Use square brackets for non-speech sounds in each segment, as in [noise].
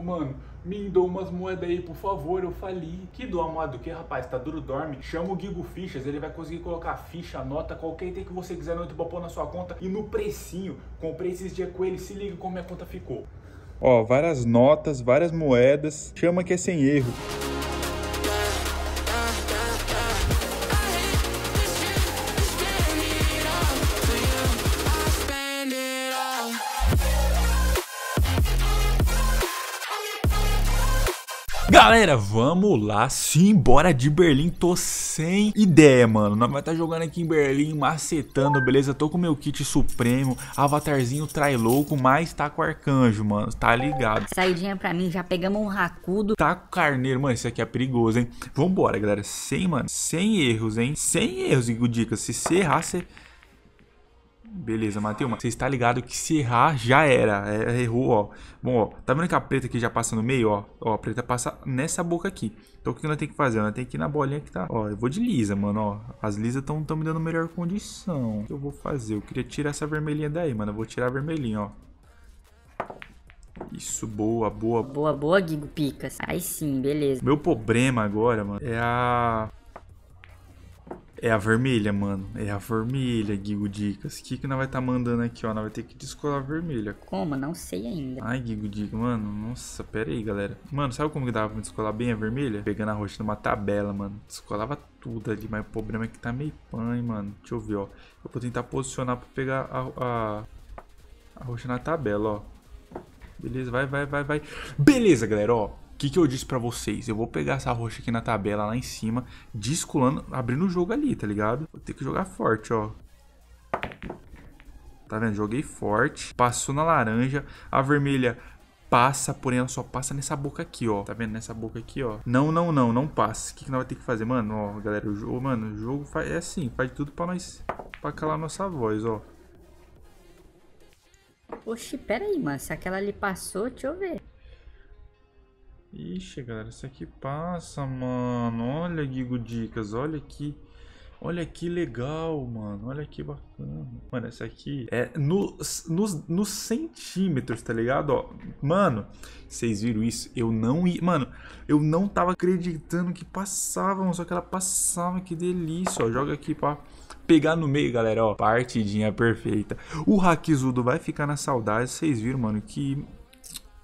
tipo, mano, me dou umas moedas aí, por favor, eu fali. Que do que, rapaz, tá duro dorme. Chama o Gigo Fichas, ele vai conseguir colocar ficha, nota, qualquer item que você quiser no Itubopô na sua conta. E no precinho, comprei esses dias com ele, se liga como minha conta ficou. Ó, várias notas, várias moedas, chama que é sem erro. Galera, vamos lá, simbora de Berlim, tô sem ideia, mano Nós vai estar tá jogando aqui em Berlim, macetando, beleza? Tô com meu kit supremo, avatarzinho trai louco, mas tá com arcanjo, mano, tá ligado Saídinha pra mim, já pegamos um racudo Tá com carneiro, mano, isso aqui é perigoso, hein Vambora, galera, sem, mano, sem erros, hein Sem erros, digo dica, se você errar, você... Beleza, Matheus, você está ligado que se errar, já era. É, errou, ó. Bom, ó, tá vendo que a preta aqui já passa no meio, ó? Ó, a preta passa nessa boca aqui. Então, o que nós tem que fazer? Nós tem que ir na bolinha que tá... Ó, eu vou de lisa, mano, ó. As lisas estão me dando melhor condição. O que eu vou fazer? Eu queria tirar essa vermelhinha daí, mano. Eu vou tirar a vermelhinha, ó. Isso, boa, boa. Boa, boa, Guigo Picas. Aí sim, beleza. Meu problema agora, mano, é a é a vermelha, mano. É a vermelha, Guigo Dicas. O que que nós vai estar tá mandando aqui, ó? Nós vai ter que descolar a vermelha. Como? Não sei ainda. Ai, Guigo Dicas, mano. Nossa, pera aí, galera. Mano, sabe como que dava pra descolar bem a vermelha? Pegando a roxa numa tabela, mano. Descolava tudo ali, mas o problema é que tá meio pãe, mano. Deixa eu ver, ó. Eu vou tentar posicionar pra pegar a, a, a roxa na tabela, ó. Beleza, vai, vai, vai, vai. Beleza, galera, ó que, que eu disse para vocês? Eu vou pegar essa roxa aqui na tabela lá em cima, descolando, abrindo o jogo ali, tá ligado? Vou ter que jogar forte, ó. Tá vendo? Joguei forte, passou na laranja, a vermelha passa, porém ela só passa nessa boca aqui, ó. Tá vendo? Nessa boca aqui, ó. Não, não, não, não passa. O que, que nós vamos ter que fazer? Mano, ó, galera, o jogo, mano, o jogo faz, é assim, faz tudo pra nós, pra calar nossa voz, ó. Oxi, pera aí, mano. Se aquela ali passou, deixa eu ver. Ixi, galera, isso aqui passa, mano. Olha, Guigo Dicas, olha aqui. Olha que legal, mano. Olha que bacana. Mano, essa aqui é nos, no, no centímetros, tá ligado? Ó, mano, vocês viram isso? Eu não ia... Mano, eu não tava acreditando que passava, mano. Só que ela passava, que delícia, ó. Joga aqui pra pegar no meio, galera, ó. Partidinha perfeita. O Hakizudo vai ficar na saudade. Vocês viram, mano, que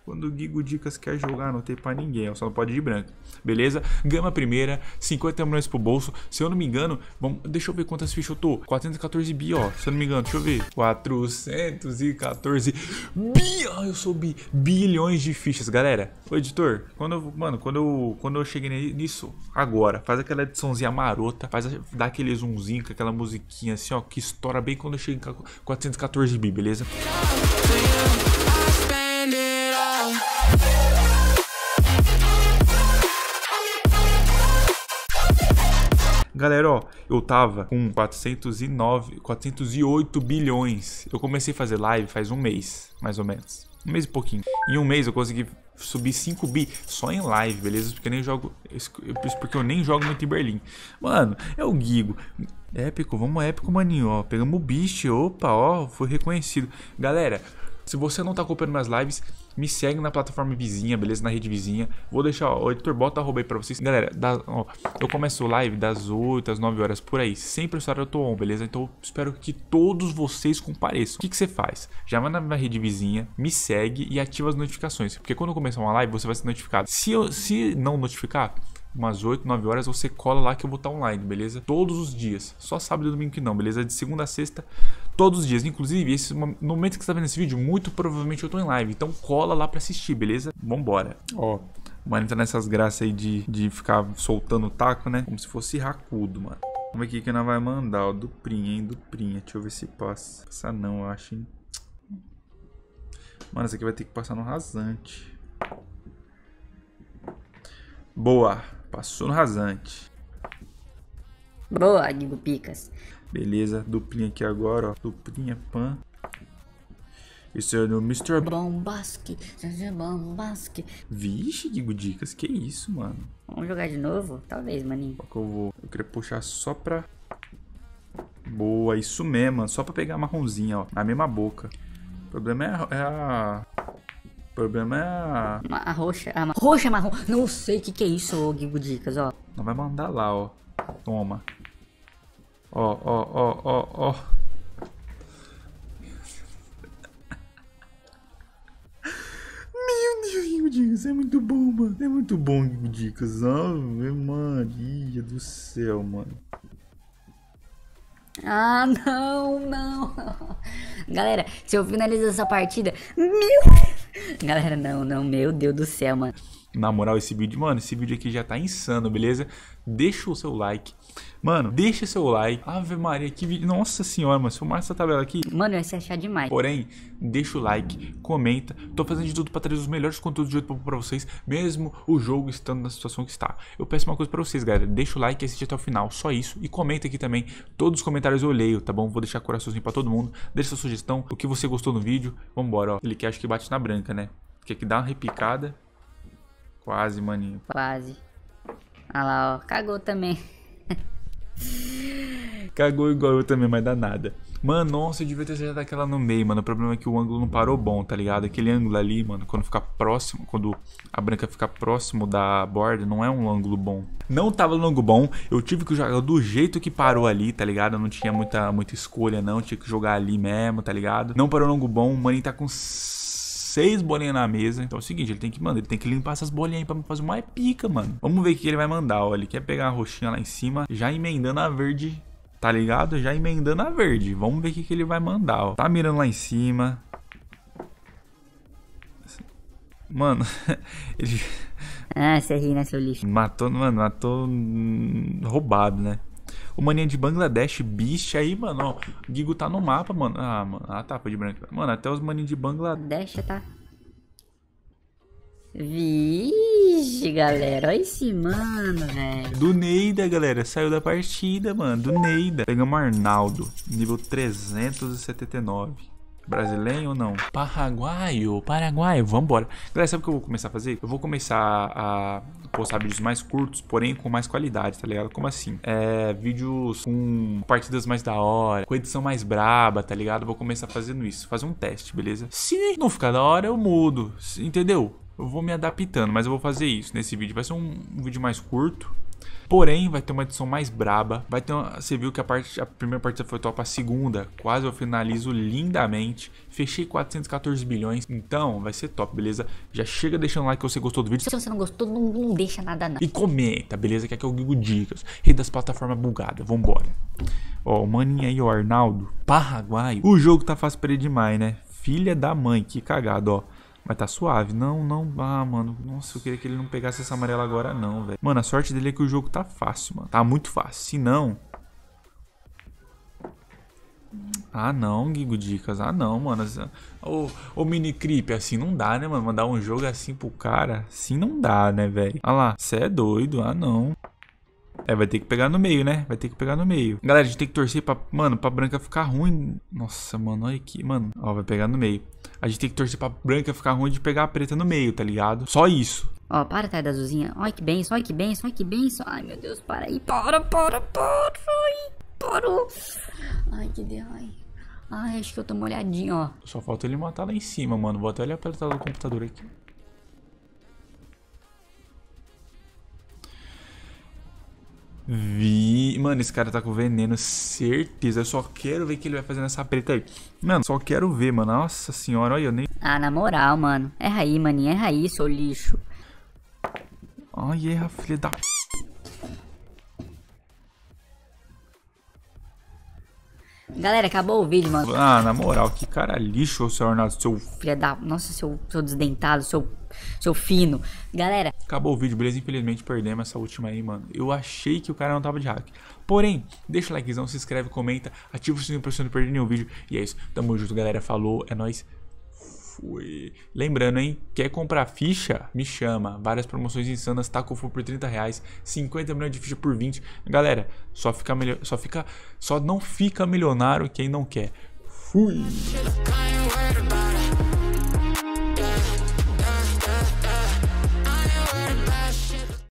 quando o Guigo Dicas quer jogar, não tem pra ninguém. Só não pode de branco. Beleza? Gama primeira, 50 milhões pro bolso. Se eu não me engano, vamos... deixa eu ver quantas fichas eu tô. 414 bi, ó. Se eu não me engano, deixa eu ver. 414 bi. Ah, eu sou bi. Bilhões de fichas, galera. Ô, editor, quando eu, mano, quando eu, quando eu cheguei nisso, agora, faz aquela ediçãozinha marota, faz, dá aquele zoomzinho com aquela musiquinha assim, ó, que estoura bem quando eu chego em 414 bi, beleza? Galera, ó, eu tava com 409, 408 bilhões. Eu comecei a fazer live faz um mês, mais ou menos. Um mês e pouquinho. Em um mês eu consegui subir 5 bi só em live, beleza? Porque eu nem jogo. Porque eu nem jogo muito em Berlim. Mano, é o Gigo. Épico, vamos épico, maninho, ó. Pegamos o bicho, opa, ó, foi reconhecido. Galera, se você não tá acompanhando minhas lives, me segue na plataforma vizinha, beleza? Na rede vizinha. Vou deixar, ó, o editor bota arroba aí pra vocês. Galera, da, ó, eu começo live das 8 às 9 horas por aí. Sempre o horário eu tô on, beleza? Então espero que todos vocês compareçam. O que, que você faz? Já vai na minha rede vizinha, me segue e ativa as notificações. Porque quando eu começar uma live, você vai ser notificado. Se, eu, se não notificar, umas 8, 9 horas, você cola lá que eu vou estar online, beleza? Todos os dias. Só sábado e domingo que não, beleza? De segunda a sexta, todos os dias. Inclusive, esse, no momento que você está vendo esse vídeo, muito provavelmente eu estou em live. Então cola lá para assistir, beleza? Vambora. Ó. Mano, entra tá nessas graças aí de, de ficar soltando o taco, né? Como se fosse racudo, mano. Vamos ver o que nós vai mandar, ó. Duprinha, hein? Duprinha. Deixa eu ver se passa. Passa não, eu acho, hein? Mano, essa aqui vai ter que passar no rasante. Boa. Passou no rasante. Boa, Digo Picas. Beleza, duplinha aqui agora, ó. Duplinha, pan. Isso é do Mr. Bombasque. Bombasque. Vixe, Digo Dicas, que isso, mano? Vamos jogar de novo? Talvez, maninho. Qual que eu vou? Eu queria puxar só pra... Boa, isso mesmo, mano. Só pra pegar a marronzinha, ó. Na mesma boca. O problema é a... É problema é a. A roxa. A ma... roxa marrom. Não sei o que, que é isso, Guigo Dicas, ó. Não vai mandar lá, ó. Toma. Ó, ó, ó, ó, ó. Meu Deus, Dicas, é muito bom, mano. É muito bom, Guigo Dicas. Ave Maria do céu, mano. Ah, não, não. [laughs] Galera, se eu finalizar essa partida. Meu [laughs] Galera, não, não, meu Deus do céu, mano. Na moral, esse vídeo, mano, esse vídeo aqui já tá insano, beleza? deixa o seu like. Mano, deixa seu like. Ave Maria, que vídeo. Nossa senhora, mano. Filmar essa tabela aqui. Mano, eu ia se achar demais. Porém, deixa o like, comenta. Tô fazendo de tudo pra trazer os melhores conteúdos de YouTube pra vocês, mesmo o jogo estando na situação que está. Eu peço uma coisa pra vocês, galera. Deixa o like e assiste até o final. Só isso. E comenta aqui também. Todos os comentários eu leio, tá bom? Vou deixar coraçãozinho pra todo mundo. Deixa sua sugestão. O que você gostou no vídeo. Vambora, ó. Ele que acho que bate na branca, né? Quer é que dá uma repicada. Quase, maninho. Quase. Olha lá, ó. Cagou também. Cagou igual eu também, mas dá nada. Mano, nossa, eu devia ter acertado aquela no meio, mano. O problema é que o ângulo não parou bom, tá ligado? Aquele ângulo ali, mano, quando ficar próximo, quando a branca ficar próximo da borda, não é um ângulo bom. Não tava no ângulo bom, eu tive que jogar do jeito que parou ali, tá ligado? Eu não tinha muita, muita escolha, não. tinha que jogar ali mesmo, tá ligado? Não parou no ângulo bom, o Maninho tá com seis bolinhas na mesa. Então é o seguinte, ele tem que, mandar, ele tem que limpar essas bolinhas aí pra fazer uma pica, mano. Vamos ver o que ele vai mandar, ó. Ele quer pegar a roxinha lá em cima, já emendando a verde, tá ligado? Já emendando a verde. Vamos ver o que, que ele vai mandar, ó. Tá mirando lá em cima. Mano, [laughs] ele... Ah, você ri, né, seu lixo? Matou, mano, matou... Hum, roubado, né? O maninha de Bangladesh, bicho aí, mano. Ó, o Gigo tá no mapa, mano. Ah, mano. Ah, tá, foi de branco. Mano, até os maninhos de Bangladesh tá. Vixe, galera. Olha esse mano, velho. Do Neida, galera. Saiu da partida, mano. Do Neida. Pegamos Arnaldo. Nível 379. Brasileiro ou não? Paraguaio, Paraguaio, vambora. Galera, sabe o que eu vou começar a fazer? Eu vou começar a postar vídeos mais curtos, porém com mais qualidade, tá ligado? Como assim? É, vídeos com partidas mais da hora, com edição mais braba, tá ligado? Eu vou começar fazendo isso, fazer um teste, beleza? Se não ficar da hora, eu mudo, entendeu? Eu vou me adaptando, mas eu vou fazer isso nesse vídeo. Vai ser um, um vídeo mais curto, Porém, vai ter uma edição mais braba. Vai ter uma, você viu que a, parte, a primeira partida foi top, a segunda quase eu finalizo lindamente. Fechei 414 bilhões, então vai ser top, beleza? Já chega deixando like que você gostou do vídeo. Se você não gostou, não, não deixa nada não. E comenta, beleza? Que aqui é o Guigo Dicas, rei das plataformas bugadas. Vambora. Ó, o maninho aí, o Arnaldo, Paraguai. O jogo tá fácil pra ele demais, né? Filha da mãe, que cagado, ó. Mas tá suave. Não, não. Ah, mano. Nossa, eu queria que ele não pegasse essa amarela agora, não, velho. Mano, a sorte dele é que o jogo tá fácil, mano. Tá muito fácil. Se não. Ah, não, Guigo Dicas. Ah, não, mano. Ô, ô mini creep, assim não dá, né, mano? Mandar um jogo assim pro cara. Assim não dá, né, velho? Ah lá. Cê é doido. Ah, não. É, vai ter que pegar no meio, né? Vai ter que pegar no meio. Galera, a gente tem que torcer pra, mano, pra branca ficar ruim. Nossa, mano, olha aqui, mano. Ó, vai pegar no meio. A gente tem que torcer pra branca ficar ruim de pegar a preta no meio, tá ligado? Só isso. Ó, para, Thay da Azulzinha. Olha que benção, olha que benção, olha que benção. Ai, meu Deus, para aí. Para, para, para. Ai, parou. Ai, que deu, ai. Ai, acho que eu tô molhadinho, ó. Só falta ele matar lá em cima, mano. Vou até olhar pra tela do tá computador aqui. Vi. Mano, esse cara tá com veneno, certeza. Eu só quero ver o que ele vai fazer nessa preta aí. Mano, só quero ver, mano. Nossa senhora, olha, eu nem. Ah, na moral, mano. Erra é aí, maninho. Erra é aí, seu lixo. Ai, erra, filha da Galera, acabou o vídeo, mano. Ah, na moral, que cara lixo, seu Arnaldo, seu... Filha da... Nossa, seu, seu desdentado, seu... Seu fino. Galera... Acabou o vídeo, beleza? Infelizmente perdemos essa última aí, mano. Eu achei que o cara não tava de hack. Porém, deixa o likezão, se inscreve, comenta, ativa o sininho pra você não perder nenhum vídeo. E é isso. Tamo junto, galera. Falou, é nóis. Fui. Lembrando, hein? Quer comprar ficha? Me chama. Várias promoções insanas. Tacofu por 30 reais. 50 milhões de ficha por 20. Galera, só fica melhor. Só fica. Só não fica milionário quem não quer. Fui.